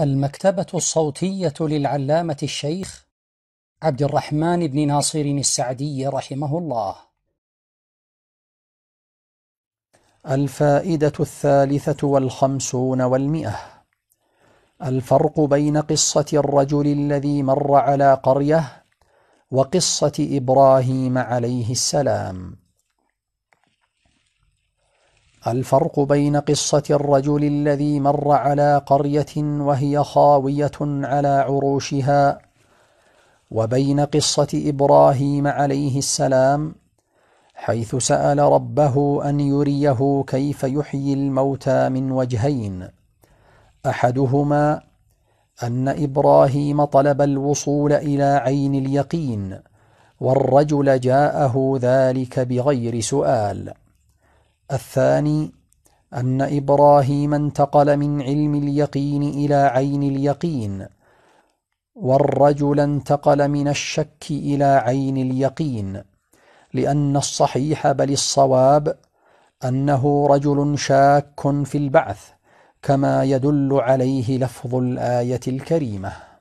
المكتبة الصوتية للعلامة الشيخ عبد الرحمن بن ناصر السعدي رحمه الله. الفائدة الثالثة والخمسون والمئة الفرق بين قصة الرجل الذي مر على قرية وقصة إبراهيم عليه السلام الفرق بين قصة الرجل الذي مر على قرية وهي خاوية على عروشها وبين قصة إبراهيم عليه السلام حيث سأل ربه أن يريه كيف يحيي الموتى من وجهين أحدهما أن إبراهيم طلب الوصول إلى عين اليقين والرجل جاءه ذلك بغير سؤال الثاني أن إبراهيم انتقل من علم اليقين إلى عين اليقين والرجل انتقل من الشك إلى عين اليقين لأن الصحيح بل الصواب أنه رجل شاك في البعث كما يدل عليه لفظ الآية الكريمة